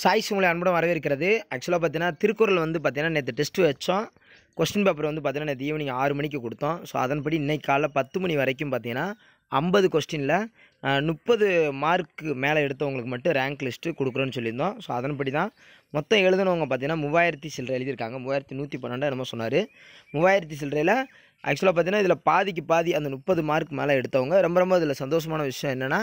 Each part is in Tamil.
சாய்ஸ் உங்களை அன்புடன் வரவேற்கிறது ஆக்சுவலாக பார்த்தீங்கன்னா திருக்குறள் வந்து பார்த்தீங்கன்னா நேற்று டெஸ்ட் வச்சோம் கொஸ்டின் பேப்பர் வந்து பார்த்தீங்கன்னா நேற்று ஈவினிங் ஆறு மணிக்கு கொடுத்தோம் ஸோ அதன்படி இன்றைக்கி காலைல பத்து மணி வரைக்கும் பார்த்தீங்கன்னா ஐம்பது கொஸ்டினில் முப்பது மார்க்கு மேலே எடுத்தவங்களுக்கு மட்டும் ரேங்க் லிஸ்ட்டு கொடுக்குறோன்னு சொல்லியிருந்தோம் ஸோ அதன்படி தான் மொத்தம் எழுதுனவங்க பார்த்தீங்கன்னா மூவாயிரத்தி சில்லறை எழுதியிருக்காங்க மூவாயிரத்தி நூற்றி பன்னெண்டு என்னமோ சொன்னார் மூவாயிரத்தி சில்லறையில் ஆக்சுவலாக பார்த்தீங்கன்னா இதில் பாதிக்கு பாதி அந்த முப்பது மார்க் மேலே எடுத்தவங்க ரொம்ப ரொம்ப இதில் சந்தோஷமான விஷயம் என்னென்னா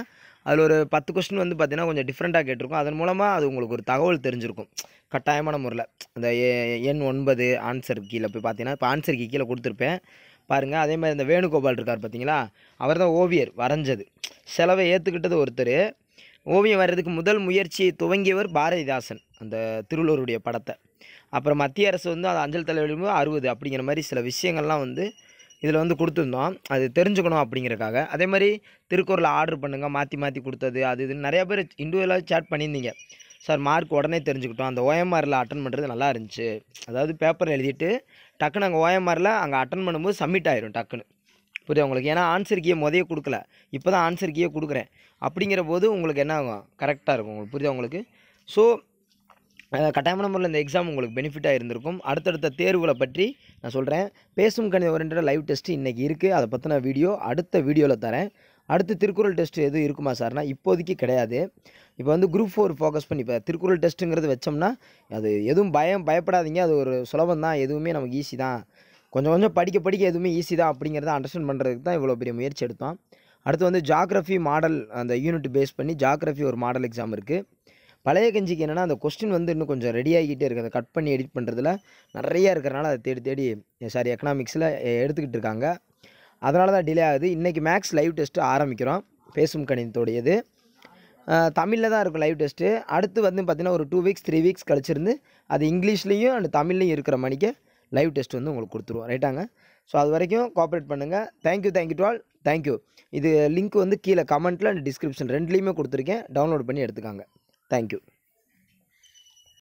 அதில் ஒரு பத்து கொஸ்டின் வந்து பார்த்திங்கன்னா கொஞ்சம் டிஃப்ரெண்ட்டாக கேட்டிருக்கும் அதன் மூலமாக அது உங்களுக்கு ஒரு தகவல் தெரிஞ்சிருக்கும் கட்டாயமான முறையில் அந்த எண் ஒன்பது ஆன்சர் கீழே போய் பார்த்தீங்கன்னா இப்போ ஆன்சர் கீழே கொடுத்துருப்பேன் பாருங்கள் அதே மாதிரி இந்த வேணுகோபால் இருக்கார் பார்த்தீங்களா அவர் தான் ஓவியர் வரைஞ்சது செலவை ஏற்றுக்கிட்டது ஒருத்தர் ஓவியம் வர்றதுக்கு முதல் முயற்சியை துவங்கியவர் பாரதிதாசன் அந்த திருவள்ளுவருடைய படத்தை அப்புறம் மத்திய அரசு வந்து அது அஞ்சல் தலை அறுபது அப்படிங்கிற மாதிரி சில விஷயங்கள்லாம் வந்து இதில் வந்து கொடுத்துருந்தோம் அது தெரிஞ்சுக்கணும் அப்படிங்கிறக்காக அதே மாதிரி திருக்குறளை ஆர்டர் பண்ணுங்கள் மாற்றி மாற்றி கொடுத்தது அது இதுன்னு நிறையா பேர் இண்டிவிஜுவலாக சேட் பண்ணியிருந்தீங்க சார் மார்க் உடனே தெரிஞ்சுக்கிட்டோம் அந்த ஓஎம்ஆரில் அட்டன் பண்ணுறது நல்லா இருந்துச்சு அதாவது பேப்பர் எழுதிட்டு டக்குன்னு அங்கே ஓஎம்ஆரில் அங்கே அட்டன் பண்ணும்போது சப்மிட் ஆயிரும் டக்குன்னு புரியும் உங்களுக்கு ஏன்னா ஆன்சர் கீயை முதைய கொடுக்கல இப்போ தான் ஆன்சர் கீயை கொடுக்குறேன் அப்படிங்கிற போது உங்களுக்கு என்ன ஆகும் கரெக்டாக இருக்கும் உங்களுக்கு புரியுது உங்களுக்கு ஸோ கட்டாயமான முறையில் இந்த எக்ஸாம் உங்களுக்கு பெனிஃபிட்டாக இருந்திருக்கும் அடுத்தடுத்த தேர்வுகளை பற்றி நான் சொல்கிறேன் பேசும் கணித ஒருன்ற லைவ் டெஸ்ட் இன்றைக்கி இருக்குது அதை பற்றின வீடியோ அடுத்த வீடியோவில் தரேன் அடுத்து திருக்குறள் டெஸ்ட் எதுவும் இருக்குமா சார்னா இப்போதைக்கு கிடையாது இப்போ வந்து குரூப் ஃபோர் ஃபோக்கஸ் பண்ணி இப்போ திருக்குறள் டெஸ்ட்டுங்கிறது வச்சோம்னா அது எதுவும் பயம் பயப்படாதீங்க அது ஒரு சுலபம் தான் எதுவுமே நமக்கு ஈஸி தான் கொஞ்சம் கொஞ்சம் படிக்க படிக்க எதுவுமே ஈஸி தான் அப்படிங்கிறத அண்டர்ஸ்டாண்ட் பண்ணுறதுக்கு தான் இவ்வளோ பெரிய முயற்சி எடுத்தோம் அடுத்து வந்து ஜாக்ரஃபி மாடல் அந்த யூனிட் பேஸ் பண்ணி ஜாக்ரஃபி ஒரு மாடல் எக்ஸாம் இருக்குது பழைய கஞ்சிக்கு என்னென்னா அந்த கொஸ்டின் வந்து இன்னும் கொஞ்சம் ரெடி ஆகிக்கிட்டே இருக்குது அந்த கட் பண்ணி எடிட் பண்ணுறதுல நிறையா இருக்கிறனால அதை தேடி தேடி சாரி எக்கனாமிக்ஸில் எடுத்துக்கிட்டு இருக்காங்க அதனால தான் டிலே ஆகுது இன்றைக்கி மேக்ஸ் லைவ் டெஸ்ட்டு ஆரம்பிக்கிறோம் பேசும் கணிதத்துடையது தமிழில் தான் இருக்கும் லைவ் டெஸ்ட்டு அடுத்து வந்து பார்த்திங்கன்னா ஒரு டூ வீக்ஸ் த்ரீ வீக்ஸ் கழிச்சிருந்து அது இங்கிலீஷ்லேயும் அண்ட் தமிழ்லேயும் இருக்கிற மணிக்கு லைவ் டெஸ்ட் வந்து உங்களுக்கு கொடுத்துருவோம் ரைட்டாங்க ஸோ அது வரைக்கும் கோஆப்ரேட் பண்ணுங்கள் thank you thank you to all thank you இது லிங்க் வந்து கீழே கமெண்ட்டில் அண்ட் டிஸ்கிரிப்ஷன் ரெண்டுலேயுமே கொடுத்துருக்கேன் டவுன்லோட் பண்ணி எடுத்துக்காங்க Thank you.